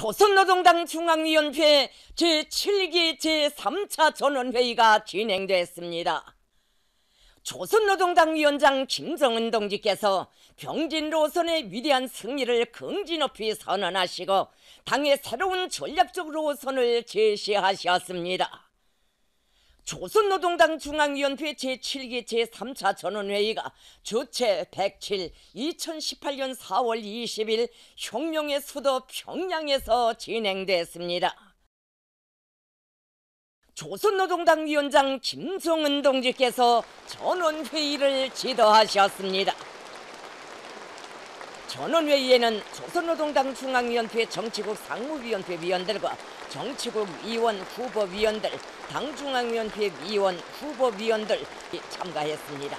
조선노동당 중앙위원회 제7기 제3차 전원회의가 진행됐습니다. 조선노동당 위원장 김정은 동지께서 병진로선의 위대한 승리를 긍지높이 선언하시고 당의 새로운 전략적 로선을 제시하셨습니다. 조선노동당 중앙위원회 제7기 제3차 전원회의가 주최 107 2018년 4월 20일 혁명의 수도 평양에서 진행됐습니다. 조선노동당 위원장 김성은 동지께서 전원회의를 지도하셨습니다. 전원회의에는 조선노동당 중앙위원회 정치국 상무위원회 위원들과 정치국 의원 후보위원들, 당중앙위원회 위원 후보위원들 참가했습니다.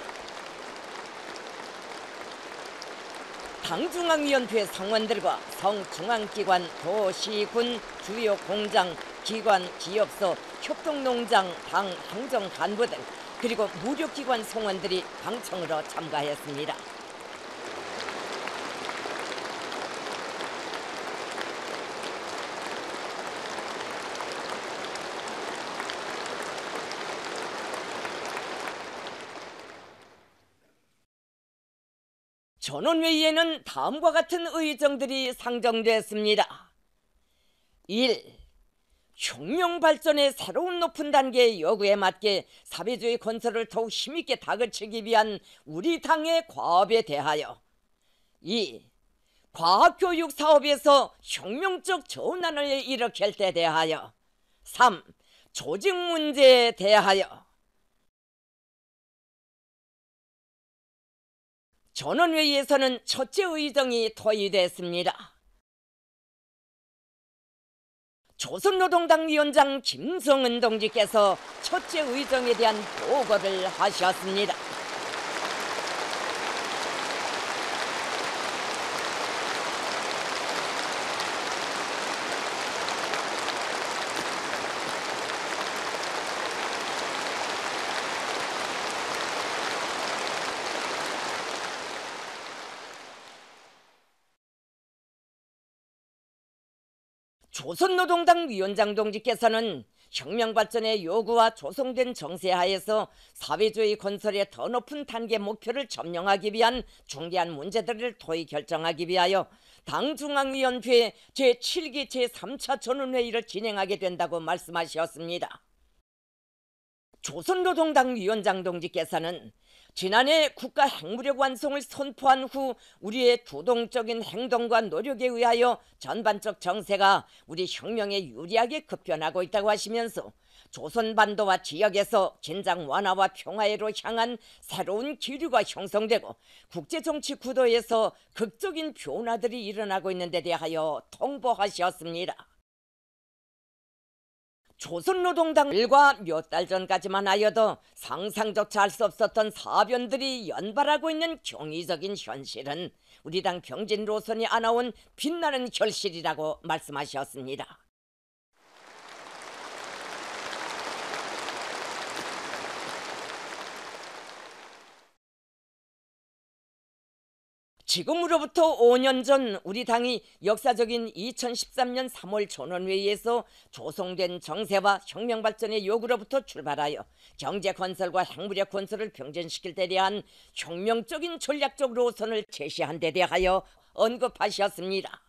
당중앙위원회 성원들과 성중앙기관, 도시군, 주요 공장, 기관, 기업소, 협동농장, 당 행정 간부들 그리고 무료기관 성원들이 방청으로 참가했습니다. 전원회의에는 다음과 같은 의정들이 상정됐습니다. 1. 혁명 발전의 새로운 높은 단계의 여구에 맞게 사회주의 건설을 더욱 힘있게 다그치기 위한 우리 당의 과업에 대하여 2. 과학교육 사업에서 혁명적 전환을 일으킬 때 대하여 3. 조직 문제에 대하여 전원회의에서는 첫째 의정이 토의됐습니다. 조선노동당 위원장 김성은 동지께서 첫째 의정에 대한 보고를 하셨습니다. 조선노동당 위원장 동지께서는 혁명발전의 요구와 조성된 정세하에서 사회주의 건설의 더 높은 단계 목표를 점령하기 위한 중대한 문제들을 토의 결정하기 위하여 당 중앙위원회 제7기 제3차 전원회의를 진행하게 된다고 말씀하셨습니다. 조선노동당 위원장 동지께서는 지난해 국가 핵무력 완성을 선포한 후 우리의 주동적인 행동과 노력에 의하여 전반적 정세가 우리 혁명에 유리하게 급변하고 있다고 하시면서 조선 반도와 지역에서 진장 완화와 평화로 향한 새로운 기류가 형성되고 국제 정치 구도에서 극적인 변화들이 일어나고 있는 데 대하여 통보하셨습니다. 조선노동당 일과 몇 달 전까지만 하여도 상상조차 할 수 없었던 사변들이 연발하고 있는 경이적인 현실은 우리 당 경진로선이 안아온 빛나는 결실이라고 말씀하셨습니다. 지금으로부터 5년 전 우리 당이 역사적인 2013년 3월 전원회의에서 조성된 정세와 혁명발전의 요구로부터 출발하여 경제건설과 핵무력건설을 병전시킬 때 대한 혁명적인 전략적 로선을 제시한 데 대하여 언급하셨습니다.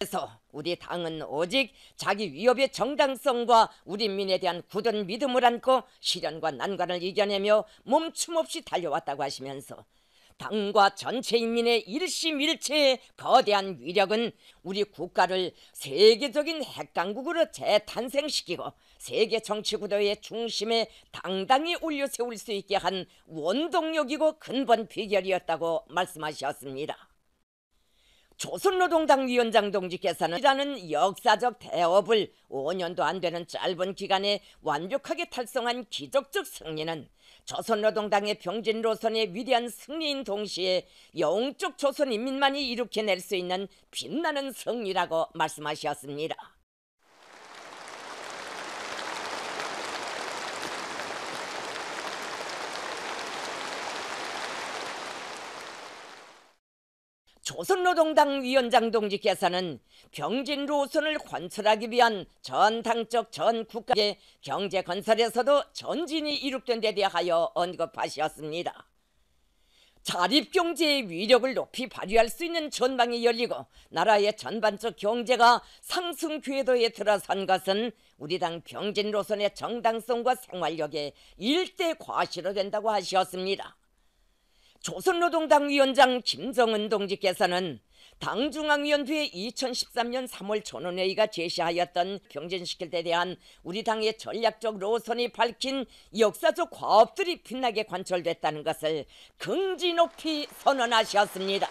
그래서 우리 당은 오직 자기 위협의 정당성과 우리 민에 대한 굳은 믿음을 안고 시련과 난관을 이겨내며 멈춤 없이 달려왔다고 하시면서 당과 전체 인민의 일심일체의 거대한 위력은 우리 국가를 세계적인 핵강국으로 재탄생시키고 세계 정치 구도의 중심에 당당히 올려세울 수 있게 한 원동력이고 근본 비결이었다고 말씀하셨습니다. 조선노동당 위원장 동지께서는 이라는 역사적 대업을 5년도 안 되는 짧은 기간에 완벽하게 달성한 기적적 승리는 조선노동당의 병진 로선의 위대한 승리인 동시에 영웅적 조선 인민만이 일으켜낼 수 있는 빛나는 승리라고 말씀하셨습니다. 조선노동당 위원장 동지께서는 병진로선을 건설하기 위한 전당적 전 국가의 경제 건설에서도 전진이 이룩된 데 대하여 언급하셨습니다. 자립경제의 위력을 높이 발휘할 수 있는 전망이 열리고 나라의 전반적 경제가 상승 궤도에 들어선 것은 우리 당 병진로선의 정당성과 생활력의 일대 과시로 된다고 하셨습니다. 조선노동당 위원장 김정은 동지께서는 당중앙위원회 2013년 3월 전원회의가 제시하였던 경쟁시킬때 대한 우리 당의 전략적 노선이 밝힌 역사적 과업들이 빛나게 관철됐다는 것을 긍지 높이 선언하셨습니다.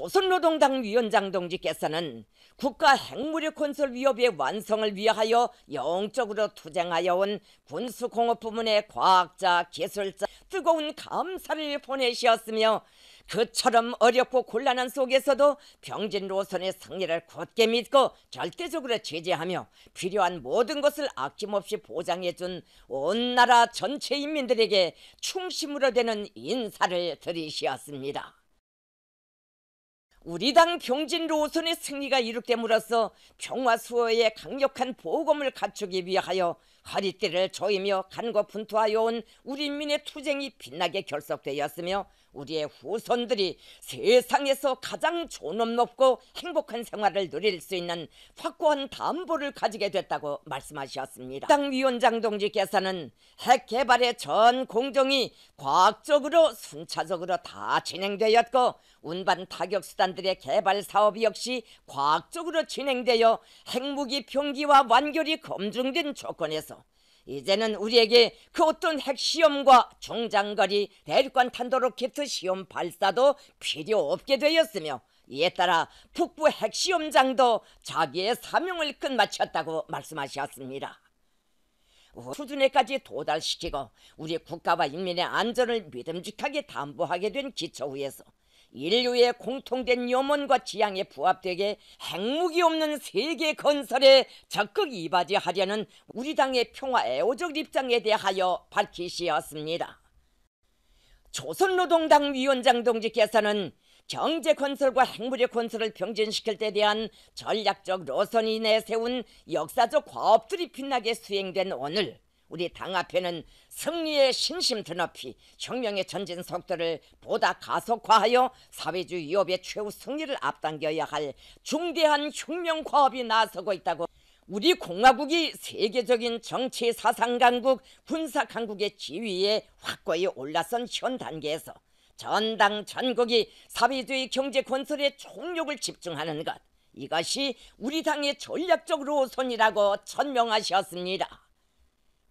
조선노동당 위원장 동지께서는 국가 핵무력 건설 위협의 완성을 위하여 영적으로 투쟁하여 온 군수공업 부문의 과학자, 기술자 뜨거운 감사를 보내셨으며 그처럼 어렵고 곤란한 속에서도 병진 노선의 승리를 굳게 믿고 절대적으로 제재하며 필요한 모든 것을 아낌없이 보장해준 온 나라 전체 인민들에게 충심으로 되는 인사를 드리시었습니다 우리 당 병진 로선의 승리가 이룩됨으로써 평화 수호의 강력한 보검을 갖추기 위하여 허리띠를 조이며 간과 분투하여 온 우리 민의 투쟁이 빛나게 결속되었으며 우리의 후손들이 세상에서 가장 존엄 높고 행복한 생활을 누릴 수 있는 확고한 담보를 가지게 됐다고 말씀하셨습니다. 당 위원장 동지께서는 핵 개발의 전 공정이 과학적으로 순차적으로 다 진행되었고 운반 타격 수단들의 개발 사업 역시 과학적으로 진행되어 핵무기 평기와 완결이 검증된 조건에서 이제는 우리에게 그 어떤 핵시험과 종장거리 대륙간 탄도로켓 시험 발사도 필요 없게 되었으며 이에 따라 북부 핵시험장도 자기의 사명을 끝마쳤다고 말씀하셨습니다. 수준에까지 도달시키고 우리 국가와 인민의 안전을 믿음직하게 담보하게 된 기초 위에서 인류의 공통된 염원과 지향에 부합되게 핵무기 없는 세계 건설에 적극 이바지하려는 우리 당의 평화 애호적 입장에 대하여 밝히시었습니다. 조선노동당 위원장 동지께서는 경제 건설과 핵무력 건설을 병진시킬 때 대한 전략적 노선이 내세운 역사적 과업들이 빛나게 수행된 오늘 우리 당 앞에는 승리의 신심 드높이 혁명의 전진 속도를 보다 가속화하여 사회주의 위협의 최후 승리를 앞당겨야 할 중대한 혁명 과업이 나서고 있다고 우리 공화국이 세계적인 정치 사상 강국, 군사 강국의 지위에 확고히 올라선 현 단계에서 전당 전국이 사회주의 경제 건설에 총력을 집중하는 것 이것이 우리 당의 전략적 로선이라고 천명하셨습니다.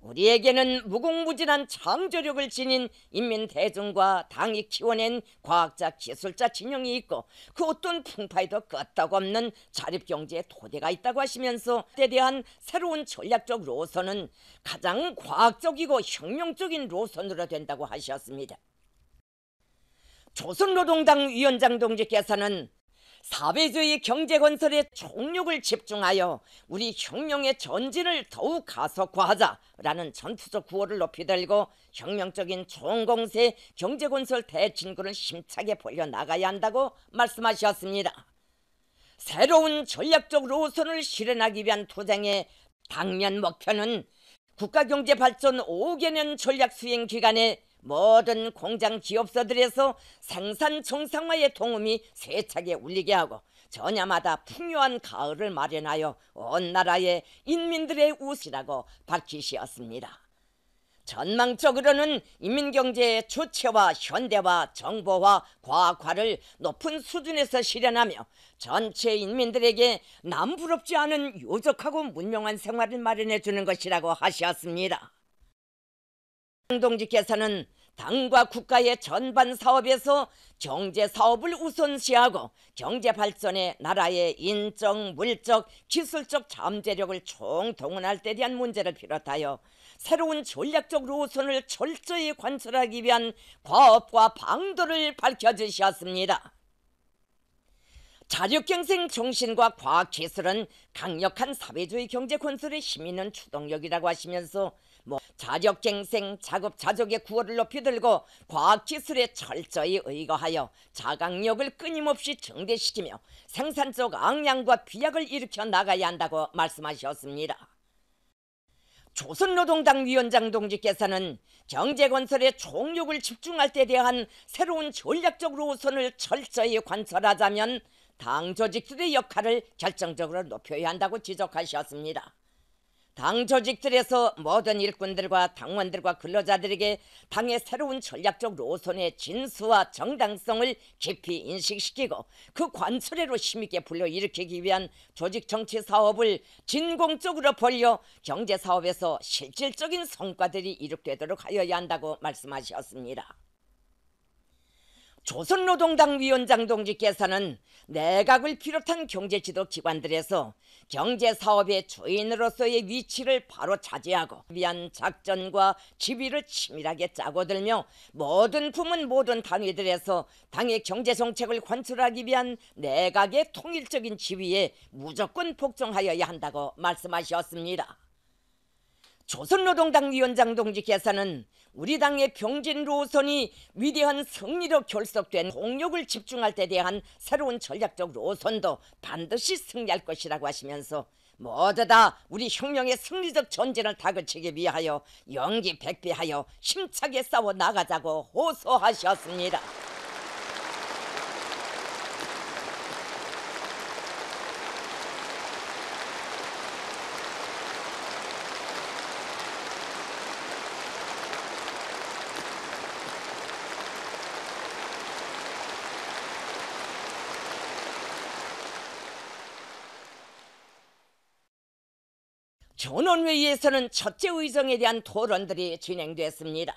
우리에게는 무궁무진한 창조력을 지닌 인민 대중과 당이 키워낸 과학자 기술자 진영이 있고 그 어떤 풍파에도 끄고 없는 자립 경제의 토대가 있다고 하시면서 때 대한 새로운 전략적 로선은 가장 과학적이고 혁명적인 로선으로 된다고 하셨습니다. 조선노동당 위원장 동지께서는 사회주의 경제 건설에 총력을 집중하여 우리 혁명의 전진을 더욱 가속화하자라는 전투적 구호를 높이 들고 혁명적인 총공세 경제 건설 대진구를 힘차게 벌려 나가야 한다고 말씀하셨습니다. 새로운 전략적 로선을 실현하기 위한 투쟁의 당면 목표는 국가경제발전 5개년 전략 수행 기간에 모든 공장 기업사들에서 생산 정상화의 동음이 세차게 울리게 하고 전야마다 풍요한 가을을 마련하여 온 나라의 인민들의 웃이라고 밝히시었습니다. 전망적으로는 인민경제의 초체화, 현대화, 정보화, 과학화를 높은 수준에서 실현하며 전체 인민들에게 남부럽지 않은 요족하고 문명한 생활을 마련해 주는 것이라고 하셨습니다. 홍동지께서는 당과 국가의 전반 사업에서 경제 사업을 우선시하고 경제 발전에 나라의 인적, 물적, 기술적 잠재력을 총동원할 때 대한 문제를 비롯하여 새로운 전략적 노선을 철저히 관철하기 위한 과업과 방도를 밝혀주셨습니다. 자력경쟁 정신과 과학기술은 강력한 사회주의 경제 건설의 힘있는 추동력이라고 하시면서 뭐 자력갱생, 작업자족의 구호를 높이 들고 과학기술에 철저히 의거하여 자강력을 끊임없이 증대시키며 생산적 악량과 비약을 일으켜 나가야 한다고 말씀하셨습니다. 조선노동당 위원장 동지께서는 경제건설의 총력을 집중할 때 대한 새로운 전략적 노선을 철저히 관철하자면 당 조직들의 역할을 결정적으로 높여야 한다고 지적하셨습니다. 당 조직들에서 모든 일꾼들과 당원들과 근로자들에게 당의 새로운 전략적 노선의 진수와 정당성을 깊이 인식시키고 그 관철회로 힘있게 불러일으키기 위한 조직 정치 사업을 진공적으로 벌려 경제 사업에서 실질적인 성과들이 이룩되도록 하여야 한다고 말씀하셨습니다. 조선노동당 위원장 동지께서는 내각을 비롯한 경제지도 기관들에서 경제사업의 주인으로서의 위치를 바로 차지하고 위한 작전과 지위를 치밀하게 짜고 들며 모든 품은 모든 단위들에서 당의 경제정책을 관철하기 위한 내각의 통일적인 지위에 무조건 복종하여야 한다고 말씀하셨습니다. 조선노동당 위원장 동지께서는 우리 당의 병진 로선이 위대한 승리로 결속된 공력을 집중할 때 대한 새로운 전략적 로선도 반드시 승리할 것이라고 하시면서 모두 다 우리 혁명의 승리적 전진을 다그치기 위하여 영기 백배하여 힘차게 싸워 나가자고 호소하셨습니다. 전원회의에서는 첫째 의정에 대한 토론들이 진행됐습니다.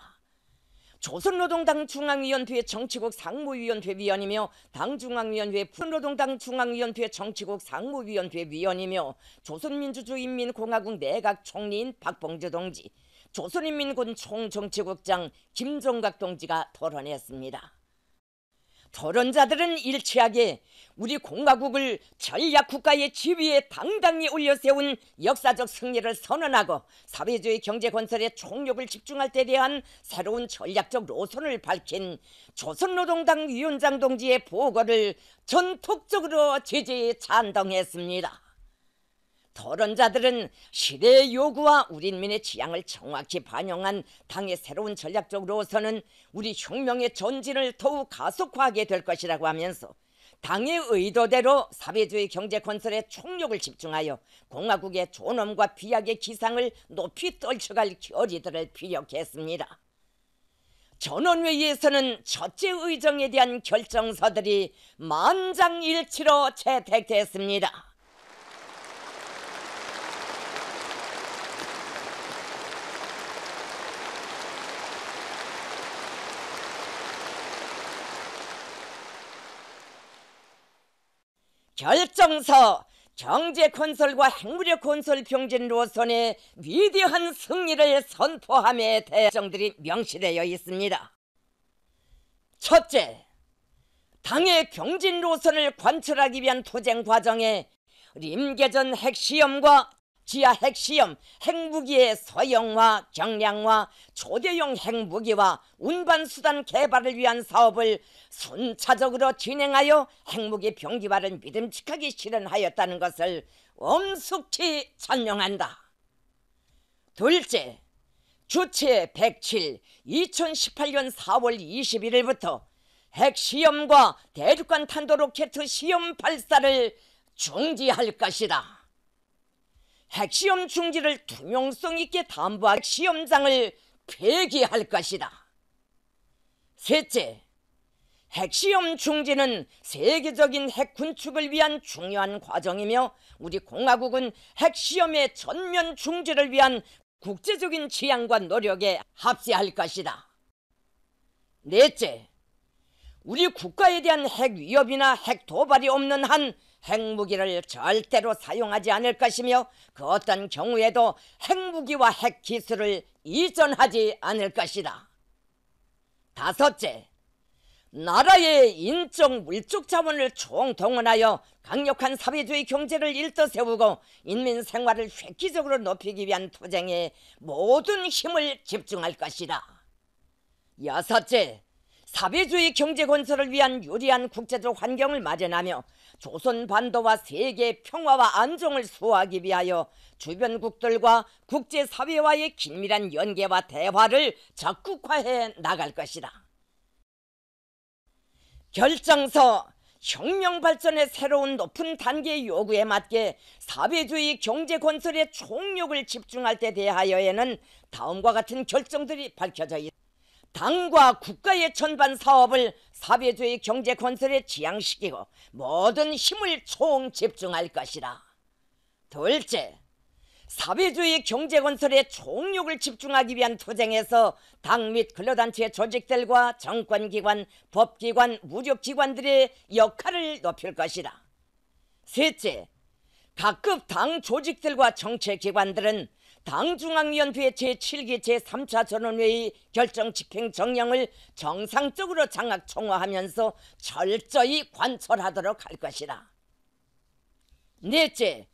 조선노동당 중앙위원회 정치국 상무위원회 위원이며 당중앙위원회 부노동당 중앙위원회 정치국 상무위원회 위원이며 조선민주주의인민공화국 내각 총리인 박봉주 동지, 조선인민군 총정치국장 김종각 동지가 토론했습니다. 저런 자들은 일치하게 우리 공화국을 전략국가의 지위에 당당히 올려세운 역사적 승리를 선언하고 사회주의 경제 건설에 총력을 집중할 때 대한 새로운 전략적 노선을 밝힌 조선노동당 위원장 동지의 보고를 전폭적으로 제재에 찬동했습니다. 토론자들은 시대의 요구와 우리민의 지향을 정확히 반영한 당의 새로운 전략적으로서는 우리 혁명의 전진을 더욱 가속화하게 될 것이라고 하면서 당의 의도대로 사회주의 경제 건설에 총력을 집중하여 공화국의 존엄과 비약의 기상을 높이 떨쳐갈 결의들을 피력했습니다. 전원회의에서는 첫째 의정에 대한 결정서들이 만장일치로 채택됐습니다. 결정서 경제 건설과 핵무력 건설 경진 노선의 위대한 승리를 선포함에 대정들이 명시되어 있습니다. 첫째, 당의 경진 노선을 관철하기 위한 투쟁 과정에 림계전 핵시험과 지하 핵시험 핵무기의 소형화 경량화, 초대형 핵무기와 운반수단 개발을 위한 사업을 순차적으로 진행하여 핵무기 병기화을 믿음직하게 실현하였다는 것을 엄숙히 선용한다 둘째, 주체 107, 2018년 4월 21일부터 핵시험과 대륙간 탄도로켓 시험 발사를 중지할 것이다. 핵시험 중지를 투명성 있게 담보할 시험장을 폐기할 것이다. 셋째, 핵시험 중지는 세계적인 핵 군축을 위한 중요한 과정이며 우리 공화국은 핵시험의 전면 중지를 위한 국제적인 지향과 노력에 합세할 것이다. 넷째, 우리 국가에 대한 핵 위협이나 핵 도발이 없는 한 핵무기를 절대로 사용하지 않을 것이며 그 어떤 경우에도 핵무기와 핵기술을 이전하지 않을 것이다. 다섯째, 나라의 인적 물적 자원을 총동원하여 강력한 사회주의 경제를 일떠 세우고 인민 생활을 획기적으로 높이기 위한 투쟁에 모든 힘을 집중할 것이다. 여섯째, 사회주의 경제 건설을 위한 유리한 국제적 환경을 마련하며 조선 반도와 세계 평화와 안정을 수호하기 위하여 주변국들과 국제사회와의 긴밀한 연계와 대화를 적극화해 나갈 것이다. 결정서 혁명 발전의 새로운 높은 단계 요구에 맞게 사회주의 경제 건설에 총력을 집중할 때 대하여에는 다음과 같은 결정들이 밝혀져 있다. 당과 국가의 전반 사업을 사회주의 경제 건설에 지향시키고 모든 힘을 총 집중할 것이라. 둘째, 사회주의 경제 건설에 총력을 집중하기 위한 투쟁에서 당 및 근로단체 조직들과 정권기관, 법기관, 무력기관들의 역할을 높일 것이라. 셋째, 각급 당 조직들과 정책기관들은 당중앙위원회 제7기 제3차 전원회의 결정 집행 정량을 정상적으로 장악 총화하면서 철저히 관철하도록 할 것이다. 넷째,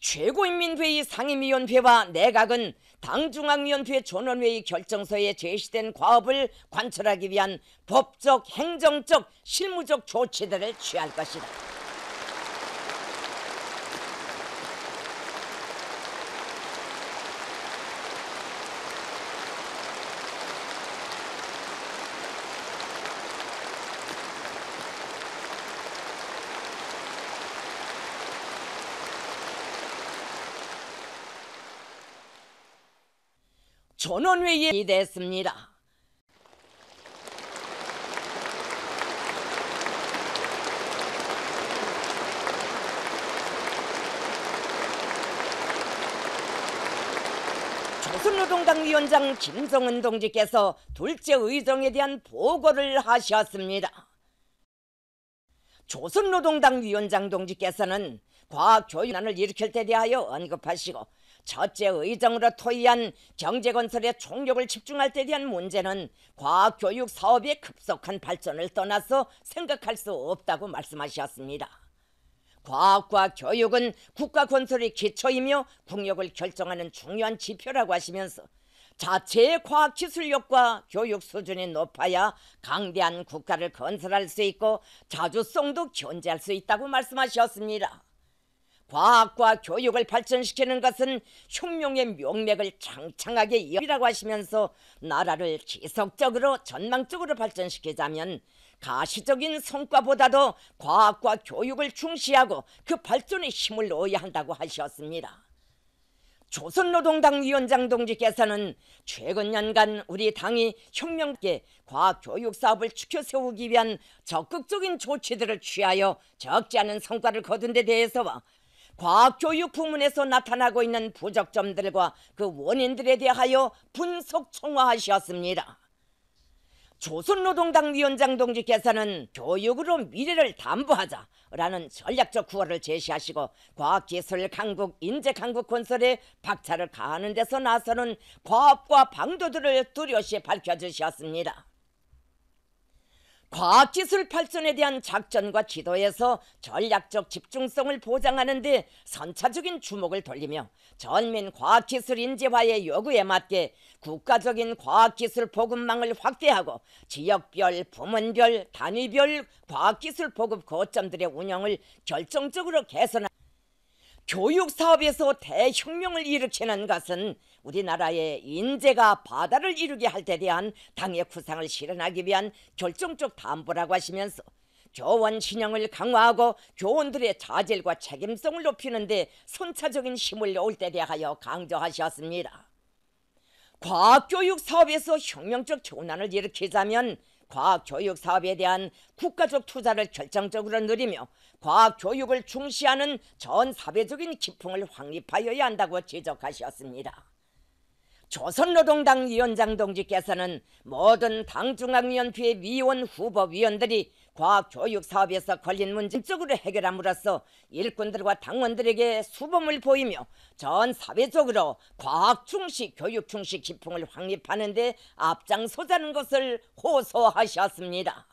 최고인민회의 상임위원회와 내각은 당중앙위원회 전원회의 결정서에 제시된 과업을 관철하기 위한 법적, 행정적, 실무적 조치들을 취할 것이다. 전원회의 됐습니다. 조선노동당 위원장 김성은 동지께서 둘째 의정에 대한 보고를 하셨습니다. 조선노동당 위원장 동지께서는 과학교육난을 일으킬 때 대하여 언급하시고 첫째 의정으로 토의한 경제건설의 총력을 집중할 때 대한 문제는 과학교육 사업의 급속한 발전을 떠나서 생각할 수 없다고 말씀하셨습니다. 과학과 교육은 국가건설의 기초이며 국력을 결정하는 중요한 지표라고 하시면서 자체의 과학기술력과 교육 수준이 높아야 강대한 국가를 건설할 수 있고 자주성도 견제할 수 있다고 말씀하셨습니다. 과학과 교육을 발전시키는 것은 혁명의 명맥을 창창하게 이어라고 하시면서 나라를 지속적으로 전망적으로 발전시키자면 가시적인 성과보다도 과학과 교육을 중시하고 그 발전에 힘을 넣어야 한다고 하셨습니다. 조선노동당 위원장 동지께서는 최근 연간 우리 당이 혁명계 과학교육 사업을 추켜 세우기 위한 적극적인 조치들을 취하여 적지 않은 성과를 거둔 데 대해서와 과학교육 부문에서 나타나고 있는 부적점들과 그 원인들에 대하여 분석 총화하셨습니다 조선노동당 위원장 동지께서는 교육으로 미래를 담보하자라는 전략적 구호를 제시하시고 과학기술 강국, 인재 강국 건설에 박차를 가하는 데서 나서는 과업과 방도들을 뚜렷이 밝혀주셨습니다. 과학기술 발전에 대한 작전과 지도에서 전략적 집중성을 보장하는 데 선차적인 주목을 돌리며 전민 과학기술 인재화의 요구에 맞게 국가적인 과학기술 보급망을 확대하고 지역별, 부문별, 단위별 과학기술 보급 거점들의 운영을 결정적으로 개선하 교육사업에서 대혁명을 일으키는 것은 우리나라의 인재가 바다를 이루게 할데 대한 당의 구상을 실현하기 위한 결정적 담보라고 하시면서 교원 신형을 강화하고 교원들의 자질과 책임성을 높이는 데 선차적인 힘을 넣을 때 대하여 강조하셨습니다. 과학교육 사업에서 혁명적 전환을 일으키자면 과학교육 사업에 대한 국가적 투자를 결정적으로 늘리며 과학교육을 중시하는 전 사회적인 기풍을 확립하여야 한다고 지적하셨습니다. 조선노동당 위원장 동지께서는 모든 당 중앙위원회 위원 후보 위원들이 과학 교육 사업에서 걸린 문제쪽으로 해결함으로써 일꾼들과 당원들에게 수범을 보이며 전 사회적으로 과학 중시 교육 중시 기풍을 확립하는 데 앞장서자는 것을 호소하셨습니다.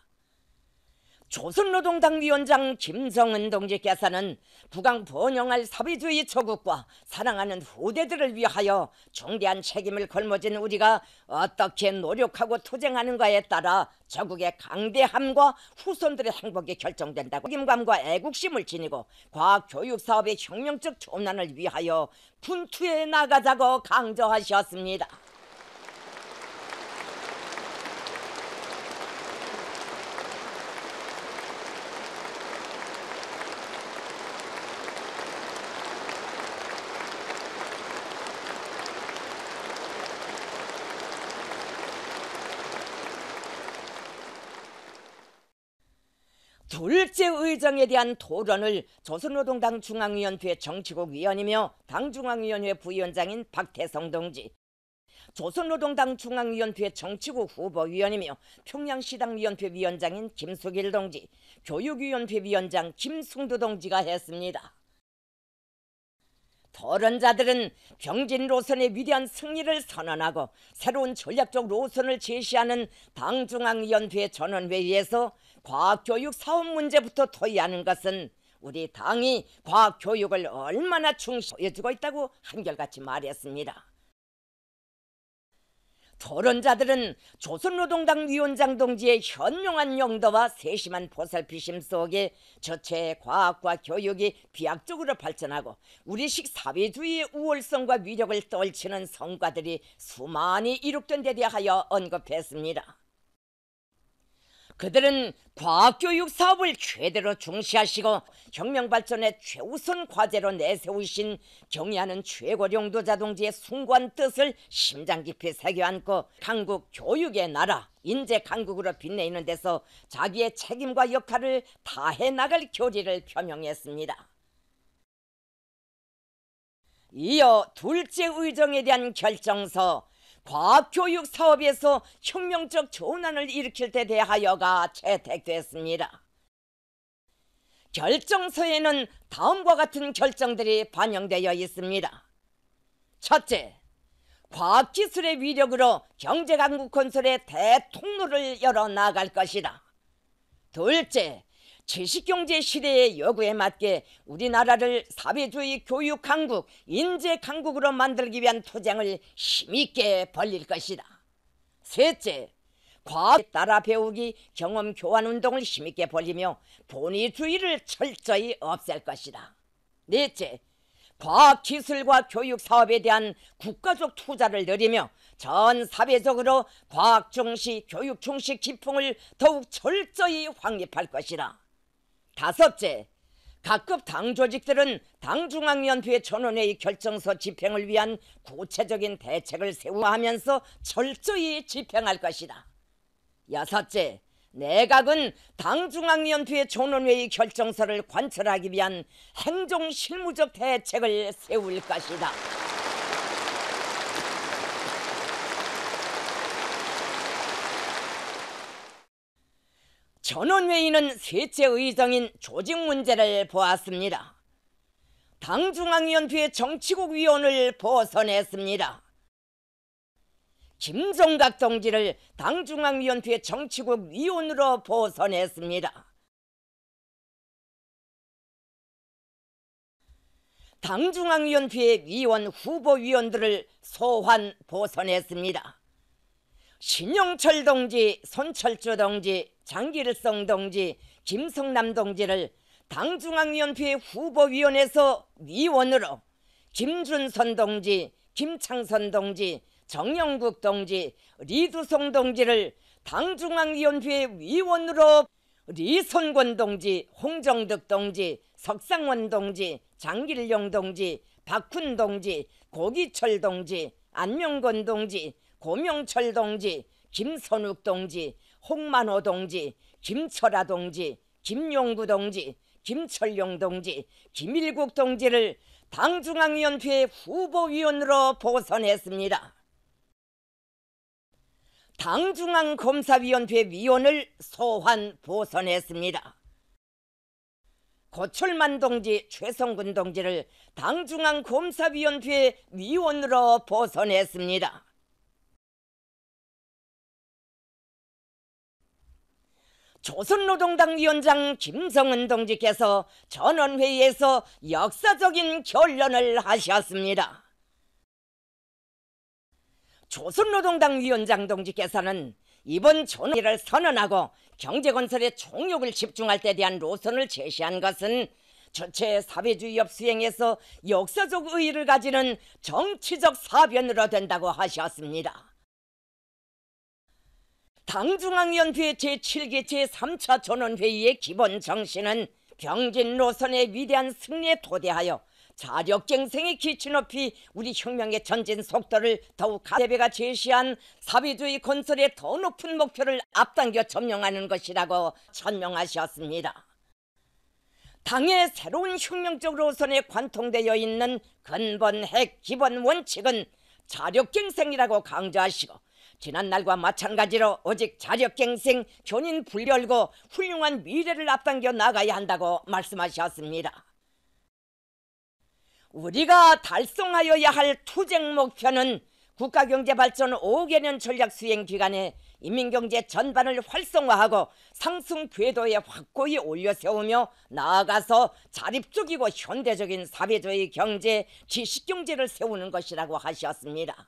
조선노동당 위원장 김성은 동지께서는 북강 번영할 사회주의 조국과 사랑하는 후대들을 위하여 중대한 책임을 걸머진 우리가 어떻게 노력하고 투쟁하는가에 따라 조국의 강대함과 후손들의 행복이 결정된다고 책임감과 애국심을 지니고 과학 교육 사업의 혁명적 전환을 위하여 분투에 나가자고 강조하셨습니다. 둘째 의정에 대한 토론을 조선노동당 중앙위원회 정치국 위원이며 당중앙위원회 부위원장인 박태성 동지 조선노동당 중앙위원회 정치국 후보위원이며 평양시당위원회 위원장인 김수길 동지 교육위원회 위원장 김승두 동지가 했습니다. 토론자들은 병진 로선의 위대한 승리를 선언하고 새로운 전략적 로선을 제시하는 당중앙위원회 전원회의에서 과학교육 사업 문제부터 토의하는 것은 우리 당이 과학교육을 얼마나 중시해주고 있다고 한결같이 말했습니다. 토론자들은 조선노동당 위원장 동지의 현명한 용도와 세심한 보살피심 속에 저체의 과학과 교육이 비약적으로 발전하고 우리식 사회주의의 우월성과 위력을 떨치는 성과들이 수많이 이룩된 데 대하여 언급했습니다. 그들은 과학교육 사업을 최대로 중시하시고 혁명 발전의 최우선 과제로 내세우신 경의하는 최고령도 자동지의 숭고한 뜻을 심장 깊이 새겨안고 한국 교육의 나라 인재 강국으로 빛내는 데서 자기의 책임과 역할을 다해 나갈 교리를 표명했습니다. 이어 둘째 의정에 대한 결정서 과학교육 사업에서 혁명적 전환을 일으킬 때 대하여가 채택됐습니다. 결정서에는 다음과 같은 결정들이 반영되어 있습니다. 첫째, 과학기술의 위력으로 경제강국 건설의 대통로를 열어 나갈 것이다. 둘째, 지식경제 시대의 요구에 맞게 우리나라를 사회주의 교육 강국, 인재 강국으로 만들기 위한 투쟁을 힘있게 벌릴 것이다. 셋째, 과학에 따라 배우기 경험 교환 운동을 힘있게 벌리며 본의주의를 철저히 없앨 것이다. 넷째, 과학 기술과 교육 사업에 대한 국가적 투자를 늘리며 전 사회적으로 과학 중시, 교육 중시 기풍을 더욱 철저히 확립할 것이다. 다섯째, 각급 당 조직들은 당중앙연구의 전원회의 결정서 집행을 위한 구체적인 대책을 세우하면서 철저히 집행할 것이다. 여섯째, 내각은 당 중앙연구회 전원회의 결정서를 관철하기 위한 행정 실무적 대책을 세울 것이다. 전원회의는 셋째 의정인 조직 문제를 보았습니다. 당중앙위원회 정치국 위원을 보선했습니다. 김종각 동지를 당중앙위원회 정치국 위원으로 보선했습니다. 당중앙위원회 위원 후보 위원들을 소환 보선했습니다. 신용철 동지, 손철주 동지, 장길성 동지, 김성남 동지를 당중앙위원회 후보위원회에서 위원으로 김준선 동지, 김창선 동지, 정영국 동지, 리두성 동지를 당중앙위원회 위원으로 리선권 동지, 홍정득 동지, 석상원 동지, 장길용 동지, 박훈 동지, 고기철 동지, 안명건 동지, 고명철 동지, 김선욱 동지, 홍만호 동지, 김철아 동지, 김용구 동지, 김철용 동지, 김일국 동지를 당중앙위원회 후보위원으로 보선했습니다. 당중앙검사위원회 위원을 소환 보선했습니다. 고철만 동지, 최성근 동지를 당중앙검사위원회 위원으로 보선했습니다. 조선노동당 위원장 김성은 동지께서 전원회의에서 역사적인 결론을 하셨습니다. 조선노동당 위원장 동지께서는 이번 전회를 선언하고 경제건설에 총력을 집중할 때 대한 노선을 제시한 것은 전체 사회주의 업수행에서 역사적 의의를 가지는 정치적 사변으로 된다고 하셨습니다. 당중앙연구회 제7기 제3차 전원회의의 기본 정신은 병진 노선의 위대한 승리에 토대하여 자력갱생의 기치 높이 우리 혁명의 전진 속도를 더욱 가대배가 제시한 사회주의 건설의 더 높은 목표를 앞당겨 점령하는 것이라고 천명하셨습니다. 당의 새로운 혁명적 로선에 관통되어 있는 근본 핵 기본 원칙은 자력갱생이라고 강조하시고 지난날과 마찬가지로 오직 자력갱생, 견인 불열고 훌륭한 미래를 앞당겨 나가야 한다고 말씀하셨습니다. 우리가 달성하여야 할 투쟁 목표는 국가경제발전 5개년 전략 수행 기간에 인민경제 전반을 활성화하고 상승 궤도에 확고히 올려세우며 나아가서 자립적이고 현대적인 사회주의 경제, 지식경제를 세우는 것이라고 하셨습니다.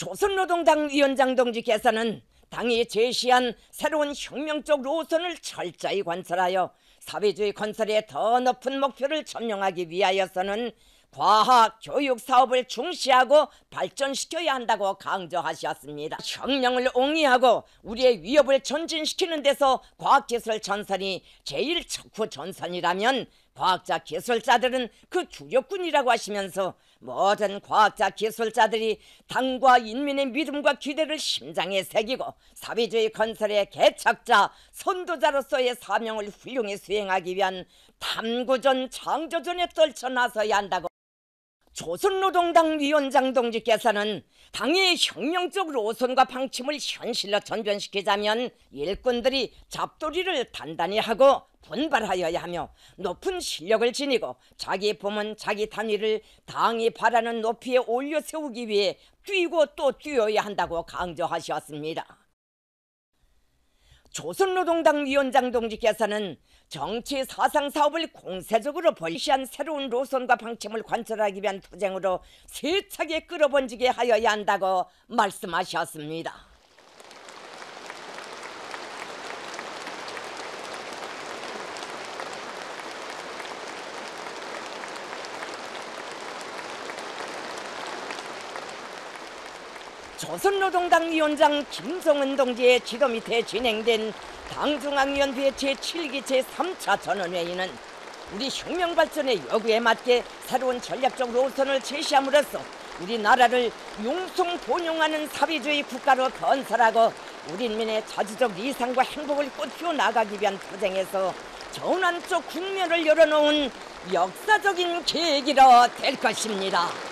조선노동당 위원장 동지께서는 당이 제시한 새로운 혁명적 로선을 철저히 관철하여 사회주의 건설에 더 높은 목표를 점령하기 위하여서는 과학, 교육 사업을 중시하고 발전시켜야 한다고 강조하셨습니다. 혁명을 옹이하고 우리의 위협을 전진시키는 데서 과학기술 전선이 제일 척후 전선이라면 과학자 기술자들은 그 주력군이라고 하시면서 모든 과학자 기술자들이 당과 인민의 믿음과 기대를 심장에 새기고 사회주의 건설의 개척자 선도자로서의 사명을 훌륭히 수행하기 위한 탐구전 창조전에 떨쳐나서야 한다고 조선노동당 위원장 동지께서는 당의 혁명적 로선과 방침을 현실로 전변시키자면 일꾼들이 잡돌이를 단단히 하고 분발하여야 하며 높은 실력을 지니고 자기 품은 자기 단위를 당이 바라는 높이에 올려 세우기 위해 뛰고 또 뛰어야 한다고 강조하셨습니다. 조선노동당 위원장 동지께서는 정치 사상 사업을 공세적으로 벌시한 새로운 노선과 방침을 관철하기 위한 투쟁으로 세차게 끌어번지게 하여야 한다고 말씀하셨습니다. 조선노동당 위원장 김성은 동지의 지도 밑에 진행된 당중앙위원회 제7기 제3차 전원회의는 우리 혁명발전의 여구에 맞게 새로운 전략적 노선을 제시함으로써 우리나라를 용성 본용하는 사회주의 국가로 건설하고 우리민의 자주적 이상과 행복을 꽃피워 나가기 위한 투쟁에서 전환적 국면을 열어놓은 역사적인 계획이라 될 것입니다.